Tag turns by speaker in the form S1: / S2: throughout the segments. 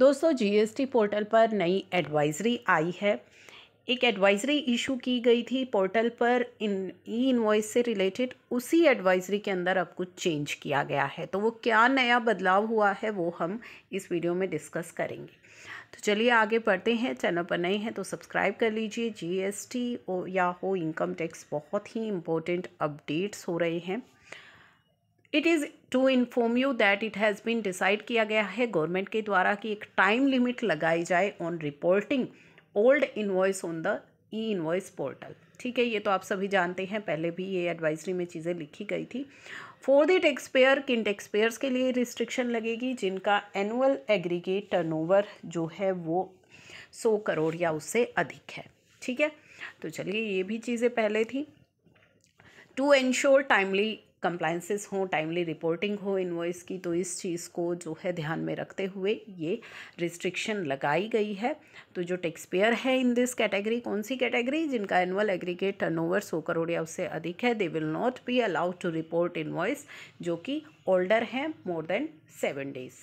S1: दोस्तों GST portal पर नई एडवाइजरी आई है एक एडवाइजरी इशू की गई थी पोर्टल पर इन ई इनवॉइस से रिलेटेड उसी एडवाइजरी के अंदर अब कुछ चेंज किया गया है तो वो क्या नया बदलाव हुआ है वो हम इस वीडियो में डिस्कस करेंगे तो चलिए आगे बढ़ते हैं चैनल पर नए हैं तो सब्सक्राइब कर लीजिए जीएसटी या हो इनकम टैक्स बहुत ही इम्पोर्टेंट अपडेट्स हो रहे हैं it is to inform you that it has been decide किया गया है गवर्नमेंट के द्वारा कि एक टाइम लिमिट लगाई जाए on reporting old invoice on the e invoice portal ठीक है ये तो आप सभी जानते हैं पहले भी ये एडवाइजरी में चीज़ें लिखी गई थी फॉर द टेक्सपेयर किन टेक्सपेयर्स के लिए रिस्ट्रिक्शन लगेगी जिनका एनुअल एग्रीगेट टर्नओवर जो है वो सौ करोड़ या उससे अधिक है ठीक है तो चलिए ये भी चीज़ें पहले थी टू एंश्योर टाइमली कंप्लाइंसेस हों टाइमली रिपोर्टिंग हो इन्वॉइस की तो इस चीज़ को जो है ध्यान में रखते हुए ये रिस्ट्रिक्शन लगाई गई है तो जो पेयर है इन दिस कैटेगरी कौन सी कैटेगरी जिनका एनुअल एग्रीगेट टर्नओवर सौ करोड़ या उससे अधिक है they will not be allowed to report invoice जो कि ओल्डर हैं more than seven days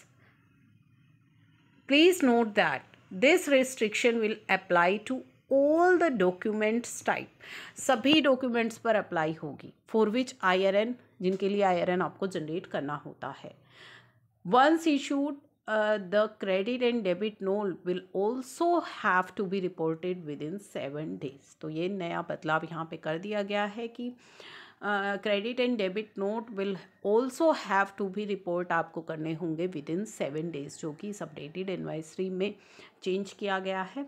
S1: please note that this restriction will apply to all the documents type सभी डॉक्यूमेंट्स पर अप्लाई होगी आई which एन जिनके लिए एन आपको generate करना होता है once issued the credit and debit note will also have to be reported within seven days तो ये नया बदलाव यहाँ पे कर दिया गया है कि uh, credit and debit note will also have to भी रिपोर्ट आपको करने होंगे विद इन सेवन डेज जो कि इस अपडेटेड एनवाइसरी में चेंज किया गया है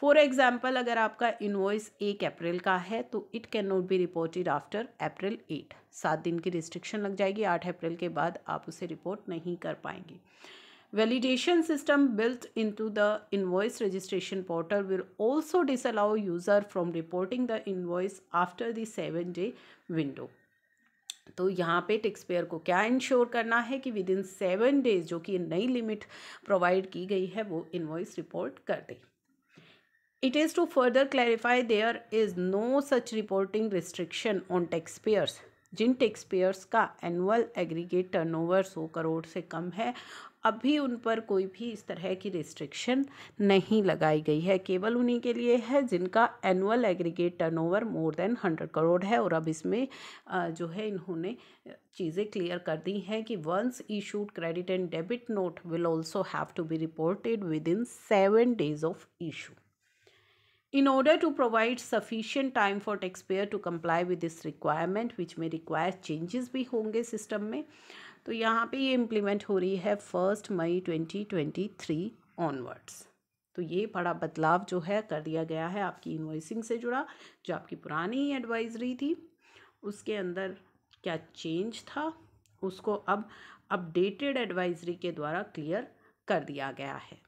S1: फॉर एग्जाम्पल अगर आपका इन्वॉइस एक अप्रैल का है तो it can not be reported after April at सात दिन की रिस्ट्रिक्शन लग जाएगी आठ अप्रैल के बाद आप उसे रिपोर्ट नहीं कर पाएंगे Validation system built into the invoice registration portal will also disallow user from reporting the invoice after the seven day window. तो यहाँ पे टेक्सपेयर को क्या इंश्योर करना है कि विद इन सेवन डेज जो कि नई लिमिट प्रोवाइड की गई है वो इनवॉइस रिपोर्ट कर दे it is to further clarify there is no such reporting restriction on taxpayers जिन टैक्सपेयर्स का एनुअल एग्रीगेट टर्नओवर सौ करोड़ से कम है अभी उन पर कोई भी इस तरह की रिस्ट्रिक्शन नहीं लगाई गई है केवल उन्हीं के लिए है जिनका annual aggregate turnover more than hundred crore है और अब इसमें जो है इन्होंने चीज़ें क्लियर कर दी हैं कि once issued credit and debit note will also have to be reported within seven days of issue In order to provide sufficient time for taxpayer to comply with this requirement, which may require changes भी होंगे system में तो यहाँ पर ये implement हो रही है first May twenty twenty three onwards तो ये बड़ा बदलाव जो है कर दिया गया है आपकी इन्वॉइसिंग से जुड़ा जो आपकी पुरानी एडवाइजरी थी उसके अंदर क्या चेंज था उसको अब अपडेटेड एडवाइजरी के द्वारा क्लियर कर दिया गया है